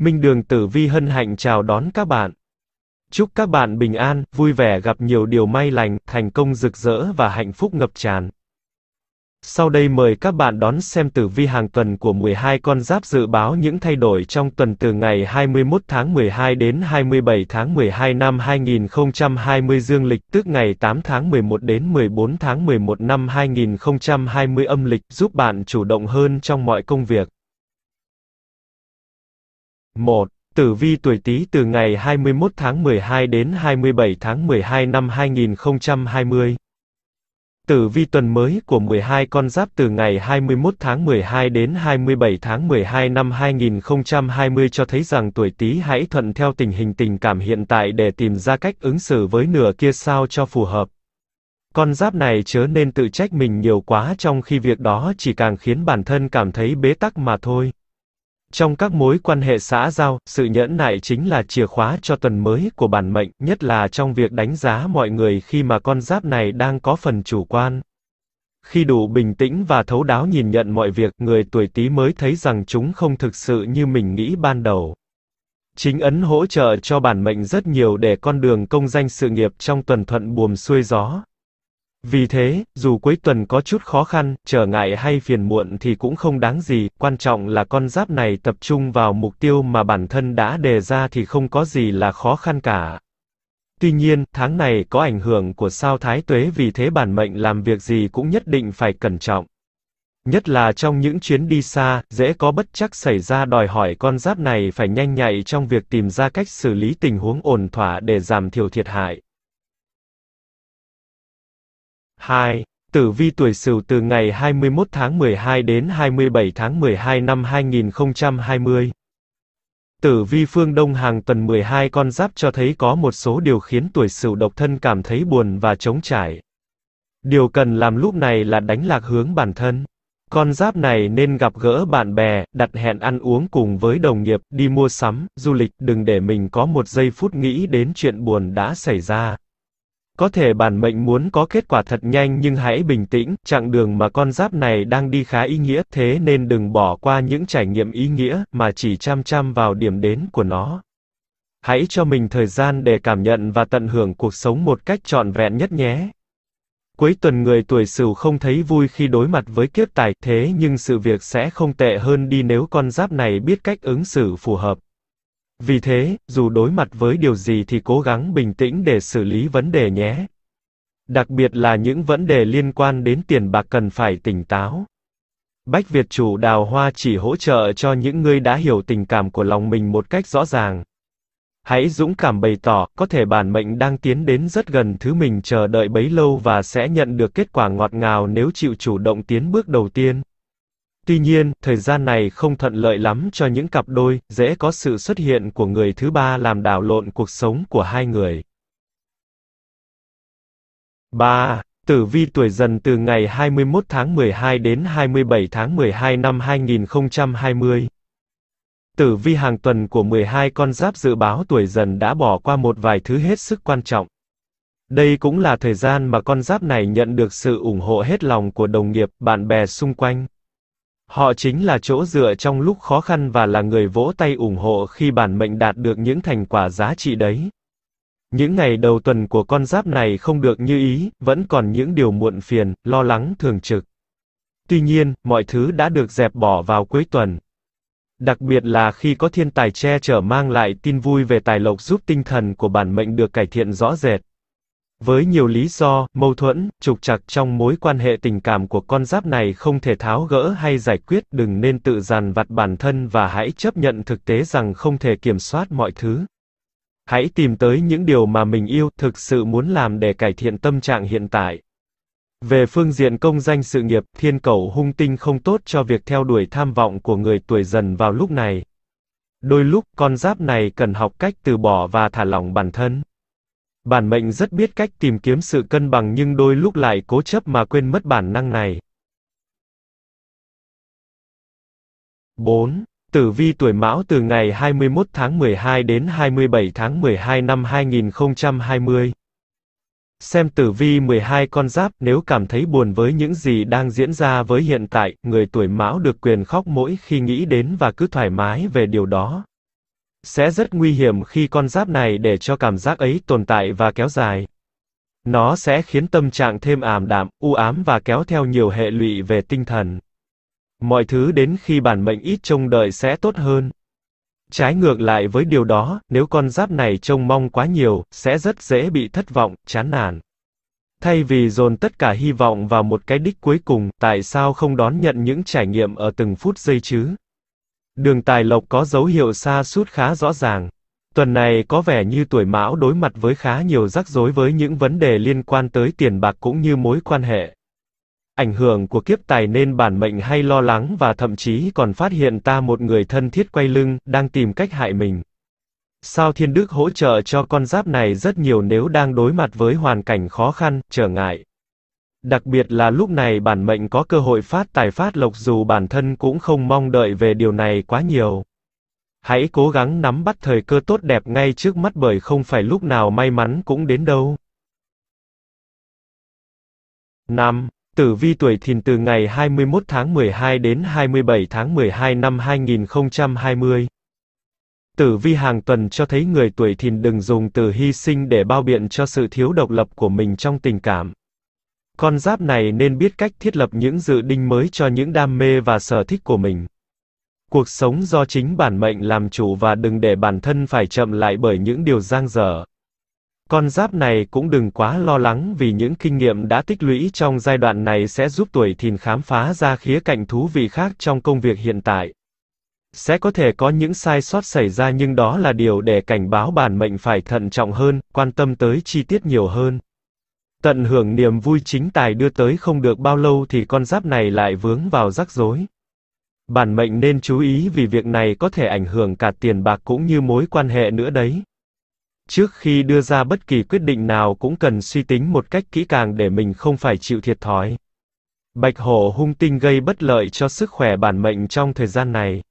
Minh Đường Tử Vi hân hạnh chào đón các bạn. Chúc các bạn bình an, vui vẻ gặp nhiều điều may lành, thành công rực rỡ và hạnh phúc ngập tràn. Sau đây mời các bạn đón xem tử vi hàng tuần của 12 con giáp dự báo những thay đổi trong tuần từ ngày 21 tháng 12 đến 27 tháng 12 năm 2020 dương lịch, tức ngày 8 tháng 11 đến 14 tháng 11 năm 2020 âm lịch, giúp bạn chủ động hơn trong mọi công việc. 1. Tử vi tuổi Tý từ ngày 21 tháng 12 đến 27 tháng 12 năm 2020. Tử vi tuần mới của 12 con giáp từ ngày 21 tháng 12 đến 27 tháng 12 năm 2020 cho thấy rằng tuổi Tý hãy thuận theo tình hình tình cảm hiện tại để tìm ra cách ứng xử với nửa kia sao cho phù hợp. Con giáp này chớ nên tự trách mình nhiều quá trong khi việc đó chỉ càng khiến bản thân cảm thấy bế tắc mà thôi. Trong các mối quan hệ xã giao, sự nhẫn nại chính là chìa khóa cho tuần mới của bản mệnh, nhất là trong việc đánh giá mọi người khi mà con giáp này đang có phần chủ quan. Khi đủ bình tĩnh và thấu đáo nhìn nhận mọi việc, người tuổi Tý mới thấy rằng chúng không thực sự như mình nghĩ ban đầu. Chính ấn hỗ trợ cho bản mệnh rất nhiều để con đường công danh sự nghiệp trong tuần thuận buồm xuôi gió. Vì thế, dù cuối tuần có chút khó khăn, trở ngại hay phiền muộn thì cũng không đáng gì, quan trọng là con giáp này tập trung vào mục tiêu mà bản thân đã đề ra thì không có gì là khó khăn cả. Tuy nhiên, tháng này có ảnh hưởng của sao thái tuế vì thế bản mệnh làm việc gì cũng nhất định phải cẩn trọng. Nhất là trong những chuyến đi xa, dễ có bất chắc xảy ra đòi hỏi con giáp này phải nhanh nhạy trong việc tìm ra cách xử lý tình huống ổn thỏa để giảm thiểu thiệt hại. 2. Tử vi tuổi Sửu từ ngày 21 tháng 12 đến 27 tháng 12 năm 2020. Tử vi phương Đông hàng tuần 12 con giáp cho thấy có một số điều khiến tuổi Sửu độc thân cảm thấy buồn và trống trải. Điều cần làm lúc này là đánh lạc hướng bản thân. Con giáp này nên gặp gỡ bạn bè, đặt hẹn ăn uống cùng với đồng nghiệp, đi mua sắm, du lịch, đừng để mình có một giây phút nghĩ đến chuyện buồn đã xảy ra. Có thể bản mệnh muốn có kết quả thật nhanh nhưng hãy bình tĩnh, chặng đường mà con giáp này đang đi khá ý nghĩa, thế nên đừng bỏ qua những trải nghiệm ý nghĩa mà chỉ chăm chăm vào điểm đến của nó. Hãy cho mình thời gian để cảm nhận và tận hưởng cuộc sống một cách trọn vẹn nhất nhé. Cuối tuần người tuổi Sửu không thấy vui khi đối mặt với kiếp tài, thế nhưng sự việc sẽ không tệ hơn đi nếu con giáp này biết cách ứng xử phù hợp. Vì thế, dù đối mặt với điều gì thì cố gắng bình tĩnh để xử lý vấn đề nhé. Đặc biệt là những vấn đề liên quan đến tiền bạc cần phải tỉnh táo. Bách Việt chủ đào hoa chỉ hỗ trợ cho những người đã hiểu tình cảm của lòng mình một cách rõ ràng. Hãy dũng cảm bày tỏ, có thể bản mệnh đang tiến đến rất gần thứ mình chờ đợi bấy lâu và sẽ nhận được kết quả ngọt ngào nếu chịu chủ động tiến bước đầu tiên. Tuy nhiên, thời gian này không thuận lợi lắm cho những cặp đôi, dễ có sự xuất hiện của người thứ ba làm đảo lộn cuộc sống của hai người. 3. Tử vi tuổi dần từ ngày 21 tháng 12 đến 27 tháng 12 năm 2020. Tử vi hàng tuần của 12 con giáp dự báo tuổi dần đã bỏ qua một vài thứ hết sức quan trọng. Đây cũng là thời gian mà con giáp này nhận được sự ủng hộ hết lòng của đồng nghiệp, bạn bè xung quanh. Họ chính là chỗ dựa trong lúc khó khăn và là người vỗ tay ủng hộ khi bản mệnh đạt được những thành quả giá trị đấy. Những ngày đầu tuần của con giáp này không được như ý, vẫn còn những điều muộn phiền, lo lắng thường trực. Tuy nhiên, mọi thứ đã được dẹp bỏ vào cuối tuần. Đặc biệt là khi có thiên tài che chở mang lại tin vui về tài lộc giúp tinh thần của bản mệnh được cải thiện rõ rệt. Với nhiều lý do, mâu thuẫn, trục trặc trong mối quan hệ tình cảm của con giáp này không thể tháo gỡ hay giải quyết, đừng nên tự dằn vặt bản thân và hãy chấp nhận thực tế rằng không thể kiểm soát mọi thứ. Hãy tìm tới những điều mà mình yêu, thực sự muốn làm để cải thiện tâm trạng hiện tại. Về phương diện công danh sự nghiệp, thiên cầu hung tinh không tốt cho việc theo đuổi tham vọng của người tuổi dần vào lúc này. Đôi lúc, con giáp này cần học cách từ bỏ và thả lỏng bản thân. Bản mệnh rất biết cách tìm kiếm sự cân bằng nhưng đôi lúc lại cố chấp mà quên mất bản năng này. 4. Tử vi tuổi Mão từ ngày 21 tháng 12 đến 27 tháng 12 năm 2020. Xem tử vi 12 con giáp, nếu cảm thấy buồn với những gì đang diễn ra với hiện tại, người tuổi Mão được quyền khóc mỗi khi nghĩ đến và cứ thoải mái về điều đó sẽ rất nguy hiểm khi con giáp này để cho cảm giác ấy tồn tại và kéo dài. Nó sẽ khiến tâm trạng thêm ảm đạm, u ám và kéo theo nhiều hệ lụy về tinh thần. Mọi thứ đến khi bản mệnh ít trông đợi sẽ tốt hơn. Trái ngược lại với điều đó, nếu con giáp này trông mong quá nhiều, sẽ rất dễ bị thất vọng, chán nản. Thay vì dồn tất cả hy vọng vào một cái đích cuối cùng, tại sao không đón nhận những trải nghiệm ở từng phút giây chứ? Đường Tài Lộc có dấu hiệu xa sút khá rõ ràng. Tuần này có vẻ như tuổi Mão đối mặt với khá nhiều rắc rối với những vấn đề liên quan tới tiền bạc cũng như mối quan hệ. Ảnh hưởng của kiếp tài nên bản mệnh hay lo lắng và thậm chí còn phát hiện ta một người thân thiết quay lưng, đang tìm cách hại mình. Sao Thiên Đức hỗ trợ cho con giáp này rất nhiều nếu đang đối mặt với hoàn cảnh khó khăn, trở ngại. Đặc biệt là lúc này bản mệnh có cơ hội phát tài phát lộc dù bản thân cũng không mong đợi về điều này quá nhiều. Hãy cố gắng nắm bắt thời cơ tốt đẹp ngay trước mắt bởi không phải lúc nào may mắn cũng đến đâu. 5. Tử vi tuổi thìn từ ngày 21 tháng 12 đến 27 tháng 12 năm 2020. Tử vi hàng tuần cho thấy người tuổi thìn đừng dùng từ hy sinh để bao biện cho sự thiếu độc lập của mình trong tình cảm. Con giáp này nên biết cách thiết lập những dự định mới cho những đam mê và sở thích của mình. Cuộc sống do chính bản mệnh làm chủ và đừng để bản thân phải chậm lại bởi những điều giang dở. Con giáp này cũng đừng quá lo lắng vì những kinh nghiệm đã tích lũy trong giai đoạn này sẽ giúp tuổi thìn khám phá ra khía cạnh thú vị khác trong công việc hiện tại. Sẽ có thể có những sai sót xảy ra nhưng đó là điều để cảnh báo bản mệnh phải thận trọng hơn, quan tâm tới chi tiết nhiều hơn. Tận hưởng niềm vui chính tài đưa tới không được bao lâu thì con giáp này lại vướng vào rắc rối. Bản mệnh nên chú ý vì việc này có thể ảnh hưởng cả tiền bạc cũng như mối quan hệ nữa đấy. Trước khi đưa ra bất kỳ quyết định nào cũng cần suy tính một cách kỹ càng để mình không phải chịu thiệt thòi. Bạch hổ hung tinh gây bất lợi cho sức khỏe bản mệnh trong thời gian này.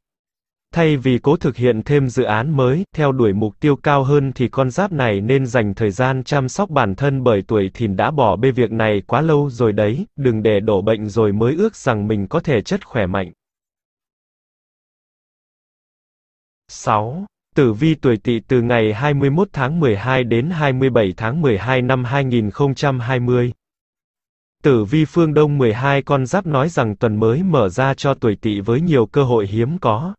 Thay vì cố thực hiện thêm dự án mới, theo đuổi mục tiêu cao hơn thì con giáp này nên dành thời gian chăm sóc bản thân bởi tuổi thìn đã bỏ bê việc này quá lâu rồi đấy, đừng để đổ bệnh rồi mới ước rằng mình có thể chất khỏe mạnh. 6. Tử vi tuổi Tỵ từ ngày 21 tháng 12 đến 27 tháng 12 năm 2020. Tử vi phương Đông 12 con giáp nói rằng tuần mới mở ra cho tuổi Tỵ với nhiều cơ hội hiếm có.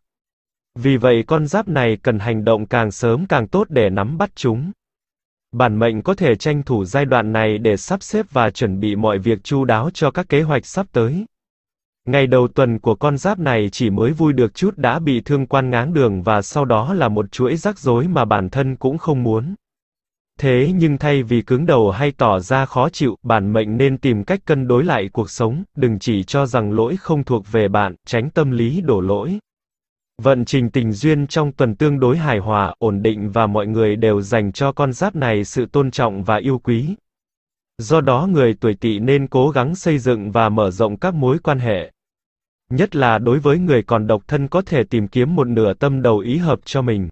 Vì vậy con giáp này cần hành động càng sớm càng tốt để nắm bắt chúng. Bản mệnh có thể tranh thủ giai đoạn này để sắp xếp và chuẩn bị mọi việc chu đáo cho các kế hoạch sắp tới. Ngày đầu tuần của con giáp này chỉ mới vui được chút đã bị thương quan ngáng đường và sau đó là một chuỗi rắc rối mà bản thân cũng không muốn. Thế nhưng thay vì cứng đầu hay tỏ ra khó chịu, bản mệnh nên tìm cách cân đối lại cuộc sống, đừng chỉ cho rằng lỗi không thuộc về bạn, tránh tâm lý đổ lỗi. Vận trình tình duyên trong tuần tương đối hài hòa, ổn định và mọi người đều dành cho con giáp này sự tôn trọng và yêu quý. Do đó người tuổi tỵ nên cố gắng xây dựng và mở rộng các mối quan hệ. Nhất là đối với người còn độc thân có thể tìm kiếm một nửa tâm đầu ý hợp cho mình.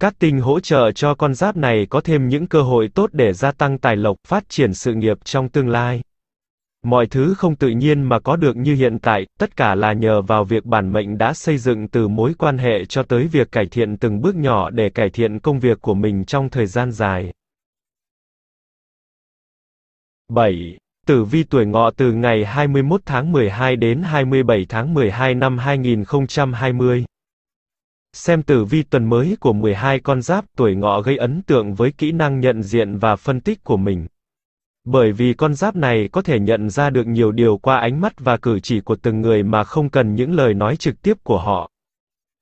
Các tinh hỗ trợ cho con giáp này có thêm những cơ hội tốt để gia tăng tài lộc, phát triển sự nghiệp trong tương lai. Mọi thứ không tự nhiên mà có được như hiện tại, tất cả là nhờ vào việc bản mệnh đã xây dựng từ mối quan hệ cho tới việc cải thiện từng bước nhỏ để cải thiện công việc của mình trong thời gian dài. 7. Tử vi tuổi ngọ từ ngày 21 tháng 12 đến 27 tháng 12 năm 2020. Xem tử vi tuần mới của 12 con giáp tuổi ngọ gây ấn tượng với kỹ năng nhận diện và phân tích của mình bởi vì con giáp này có thể nhận ra được nhiều điều qua ánh mắt và cử chỉ của từng người mà không cần những lời nói trực tiếp của họ.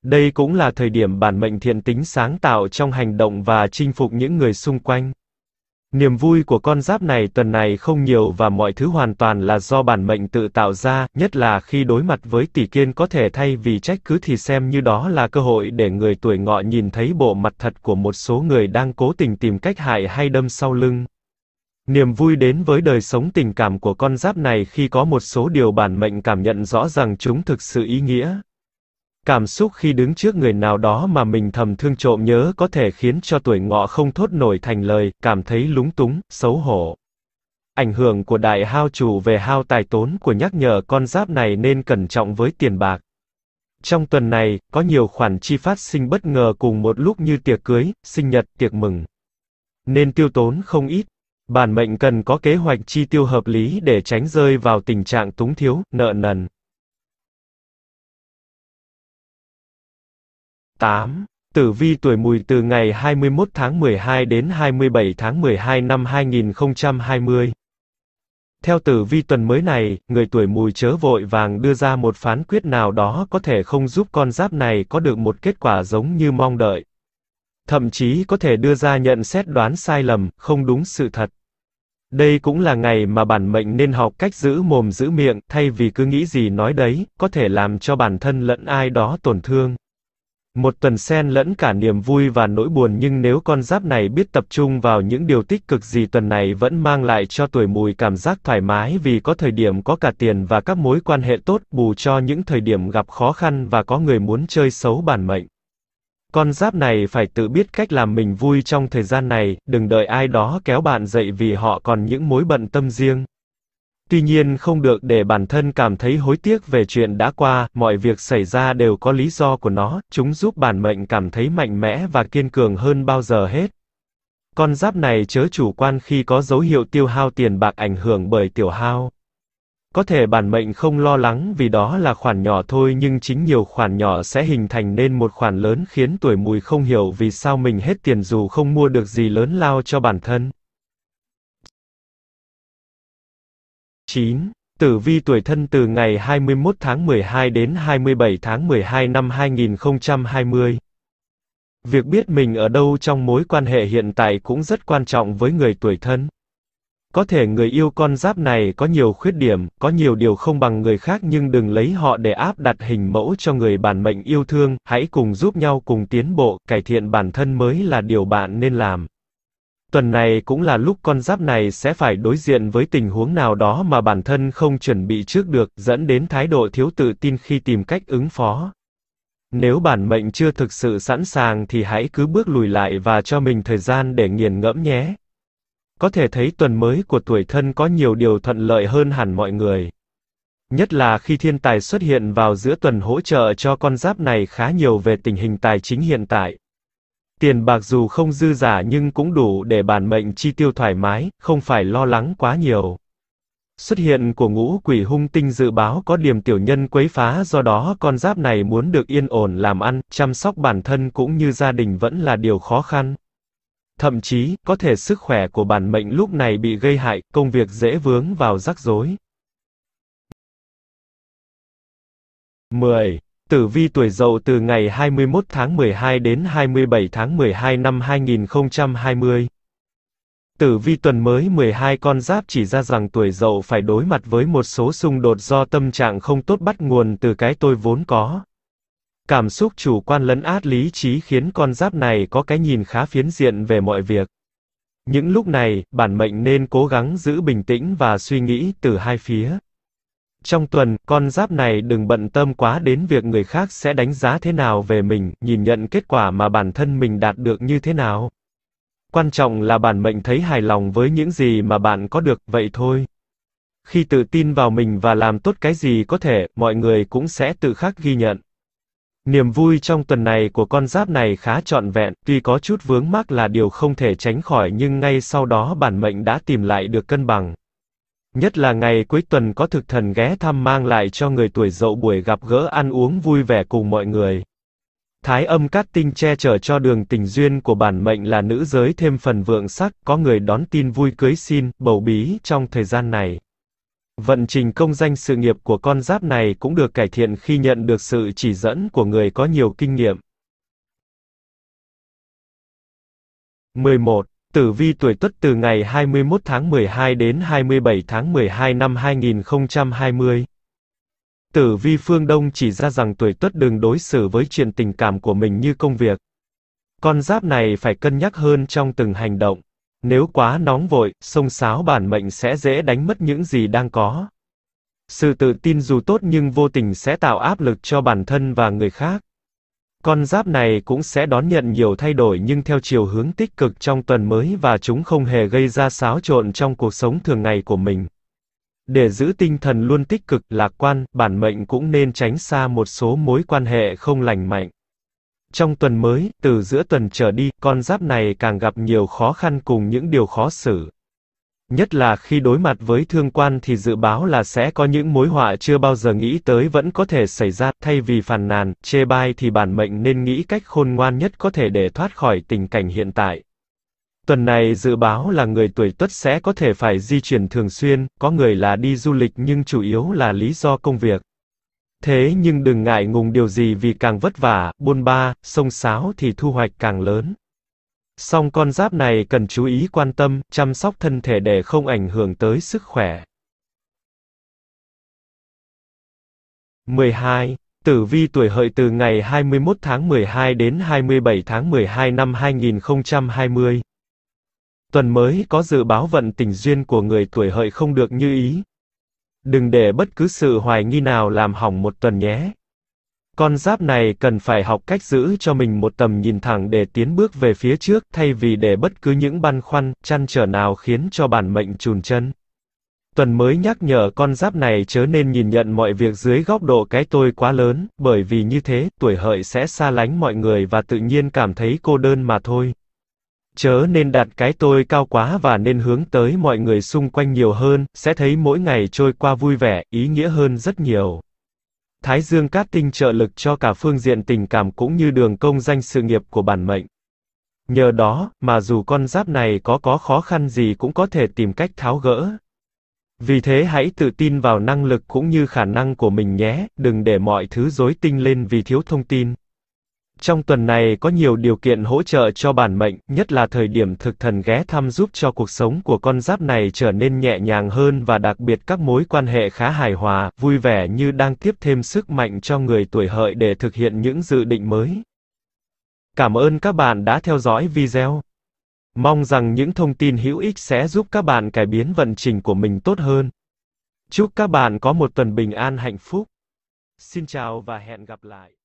Đây cũng là thời điểm bản mệnh thiện tính sáng tạo trong hành động và chinh phục những người xung quanh. Niềm vui của con giáp này tuần này không nhiều và mọi thứ hoàn toàn là do bản mệnh tự tạo ra, nhất là khi đối mặt với tỷ kiên có thể thay vì trách cứ thì xem như đó là cơ hội để người tuổi ngọ nhìn thấy bộ mặt thật của một số người đang cố tình tìm cách hại hay đâm sau lưng. Niềm vui đến với đời sống tình cảm của con giáp này khi có một số điều bản mệnh cảm nhận rõ rằng chúng thực sự ý nghĩa. Cảm xúc khi đứng trước người nào đó mà mình thầm thương trộm nhớ có thể khiến cho tuổi ngọ không thốt nổi thành lời, cảm thấy lúng túng, xấu hổ. Ảnh hưởng của đại hao chủ về hao tài tốn của nhắc nhở con giáp này nên cẩn trọng với tiền bạc. Trong tuần này, có nhiều khoản chi phát sinh bất ngờ cùng một lúc như tiệc cưới, sinh nhật, tiệc mừng. Nên tiêu tốn không ít, Bản mệnh cần có kế hoạch chi tiêu hợp lý để tránh rơi vào tình trạng túng thiếu, nợ nần. 8. Tử vi tuổi mùi từ ngày 21 tháng 12 đến 27 tháng 12 năm 2020. Theo tử vi tuần mới này, người tuổi mùi chớ vội vàng đưa ra một phán quyết nào đó có thể không giúp con giáp này có được một kết quả giống như mong đợi thậm chí có thể đưa ra nhận xét đoán sai lầm, không đúng sự thật. Đây cũng là ngày mà bản mệnh nên học cách giữ mồm giữ miệng, thay vì cứ nghĩ gì nói đấy, có thể làm cho bản thân lẫn ai đó tổn thương. Một tuần sen lẫn cả niềm vui và nỗi buồn nhưng nếu con giáp này biết tập trung vào những điều tích cực gì tuần này vẫn mang lại cho tuổi mùi cảm giác thoải mái vì có thời điểm có cả tiền và các mối quan hệ tốt bù cho những thời điểm gặp khó khăn và có người muốn chơi xấu bản mệnh. Con giáp này phải tự biết cách làm mình vui trong thời gian này, đừng đợi ai đó kéo bạn dậy vì họ còn những mối bận tâm riêng. Tuy nhiên không được để bản thân cảm thấy hối tiếc về chuyện đã qua, mọi việc xảy ra đều có lý do của nó, chúng giúp bản mệnh cảm thấy mạnh mẽ và kiên cường hơn bao giờ hết. Con giáp này chớ chủ quan khi có dấu hiệu tiêu hao tiền bạc ảnh hưởng bởi tiểu hao. Có thể bản mệnh không lo lắng vì đó là khoản nhỏ thôi nhưng chính nhiều khoản nhỏ sẽ hình thành nên một khoản lớn khiến tuổi mùi không hiểu vì sao mình hết tiền dù không mua được gì lớn lao cho bản thân. 9. Tử vi tuổi thân từ ngày 21 tháng 12 đến 27 tháng 12 năm 2020. Việc biết mình ở đâu trong mối quan hệ hiện tại cũng rất quan trọng với người tuổi thân. Có thể người yêu con giáp này có nhiều khuyết điểm, có nhiều điều không bằng người khác nhưng đừng lấy họ để áp đặt hình mẫu cho người bản mệnh yêu thương, hãy cùng giúp nhau cùng tiến bộ, cải thiện bản thân mới là điều bạn nên làm. Tuần này cũng là lúc con giáp này sẽ phải đối diện với tình huống nào đó mà bản thân không chuẩn bị trước được, dẫn đến thái độ thiếu tự tin khi tìm cách ứng phó. Nếu bản mệnh chưa thực sự sẵn sàng thì hãy cứ bước lùi lại và cho mình thời gian để nghiền ngẫm nhé. Có thể thấy tuần mới của tuổi thân có nhiều điều thuận lợi hơn hẳn mọi người. Nhất là khi thiên tài xuất hiện vào giữa tuần hỗ trợ cho con giáp này khá nhiều về tình hình tài chính hiện tại. Tiền bạc dù không dư giả nhưng cũng đủ để bản mệnh chi tiêu thoải mái, không phải lo lắng quá nhiều. Xuất hiện của ngũ quỷ hung tinh dự báo có điểm tiểu nhân quấy phá do đó con giáp này muốn được yên ổn làm ăn, chăm sóc bản thân cũng như gia đình vẫn là điều khó khăn. Thậm chí, có thể sức khỏe của bản mệnh lúc này bị gây hại, công việc dễ vướng vào rắc rối. 10. Tử vi tuổi Dậu từ ngày 21 tháng 12 đến 27 tháng 12 năm 2020. Tử vi tuần mới 12 con giáp chỉ ra rằng tuổi Dậu phải đối mặt với một số xung đột do tâm trạng không tốt bắt nguồn từ cái tôi vốn có. Cảm xúc chủ quan lấn át lý trí khiến con giáp này có cái nhìn khá phiến diện về mọi việc. Những lúc này, bản mệnh nên cố gắng giữ bình tĩnh và suy nghĩ từ hai phía. Trong tuần, con giáp này đừng bận tâm quá đến việc người khác sẽ đánh giá thế nào về mình, nhìn nhận kết quả mà bản thân mình đạt được như thế nào. Quan trọng là bản mệnh thấy hài lòng với những gì mà bạn có được, vậy thôi. Khi tự tin vào mình và làm tốt cái gì có thể, mọi người cũng sẽ tự khắc ghi nhận. Niềm vui trong tuần này của con giáp này khá trọn vẹn, tuy có chút vướng mắc là điều không thể tránh khỏi nhưng ngay sau đó bản mệnh đã tìm lại được cân bằng. Nhất là ngày cuối tuần có thực thần ghé thăm mang lại cho người tuổi dậu buổi gặp gỡ ăn uống vui vẻ cùng mọi người. Thái âm cát tinh che chở cho đường tình duyên của bản mệnh là nữ giới thêm phần vượng sắc, có người đón tin vui cưới xin, bầu bí trong thời gian này. Vận trình công danh sự nghiệp của con giáp này cũng được cải thiện khi nhận được sự chỉ dẫn của người có nhiều kinh nghiệm. 11. Tử vi tuổi Tuất từ ngày 21 tháng 12 đến 27 tháng 12 năm 2020. Tử vi phương Đông chỉ ra rằng tuổi Tuất đừng đối xử với chuyện tình cảm của mình như công việc. Con giáp này phải cân nhắc hơn trong từng hành động. Nếu quá nóng vội, xông xáo bản mệnh sẽ dễ đánh mất những gì đang có. Sự tự tin dù tốt nhưng vô tình sẽ tạo áp lực cho bản thân và người khác. Con giáp này cũng sẽ đón nhận nhiều thay đổi nhưng theo chiều hướng tích cực trong tuần mới và chúng không hề gây ra xáo trộn trong cuộc sống thường ngày của mình. Để giữ tinh thần luôn tích cực, lạc quan, bản mệnh cũng nên tránh xa một số mối quan hệ không lành mạnh. Trong tuần mới, từ giữa tuần trở đi, con giáp này càng gặp nhiều khó khăn cùng những điều khó xử. Nhất là khi đối mặt với thương quan thì dự báo là sẽ có những mối họa chưa bao giờ nghĩ tới vẫn có thể xảy ra, thay vì phàn nàn, chê bai thì bản mệnh nên nghĩ cách khôn ngoan nhất có thể để thoát khỏi tình cảnh hiện tại. Tuần này dự báo là người tuổi tuất sẽ có thể phải di chuyển thường xuyên, có người là đi du lịch nhưng chủ yếu là lý do công việc. Thế nhưng đừng ngại ngùng điều gì vì càng vất vả, buôn ba, sông sáo thì thu hoạch càng lớn. Song con giáp này cần chú ý quan tâm, chăm sóc thân thể để không ảnh hưởng tới sức khỏe. 12. Tử vi tuổi hợi từ ngày 21 tháng 12 đến 27 tháng 12 năm 2020. Tuần mới có dự báo vận tình duyên của người tuổi hợi không được như ý, đừng để bất cứ sự hoài nghi nào làm hỏng một tuần nhé. Con giáp này cần phải học cách giữ cho mình một tầm nhìn thẳng để tiến bước về phía trước thay vì để bất cứ những băn khoăn, chăn trở nào khiến cho bản mệnh chùn chân. Tuần mới nhắc nhở con giáp này chớ nên nhìn nhận mọi việc dưới góc độ cái tôi quá lớn, bởi vì như thế, tuổi hợi sẽ xa lánh mọi người và tự nhiên cảm thấy cô đơn mà thôi. Chớ nên đặt cái tôi cao quá và nên hướng tới mọi người xung quanh nhiều hơn, sẽ thấy mỗi ngày trôi qua vui vẻ, ý nghĩa hơn rất nhiều. Thái Dương Cát Tinh trợ lực cho cả phương diện tình cảm cũng như đường công danh sự nghiệp của bản mệnh. Nhờ đó, mà dù con giáp này có có khó khăn gì cũng có thể tìm cách tháo gỡ. Vì thế hãy tự tin vào năng lực cũng như khả năng của mình nhé, đừng để mọi thứ rối tinh lên vì thiếu thông tin. Trong tuần này có nhiều điều kiện hỗ trợ cho bản mệnh, nhất là thời điểm thực thần ghé thăm giúp cho cuộc sống của con giáp này trở nên nhẹ nhàng hơn và đặc biệt các mối quan hệ khá hài hòa, vui vẻ như đang tiếp thêm sức mạnh cho người tuổi hợi để thực hiện những dự định mới. Cảm ơn các bạn đã theo dõi video. Mong rằng những thông tin hữu ích sẽ giúp các bạn cải biến vận trình của mình tốt hơn. Chúc các bạn có một tuần bình an hạnh phúc. Xin chào và hẹn gặp lại.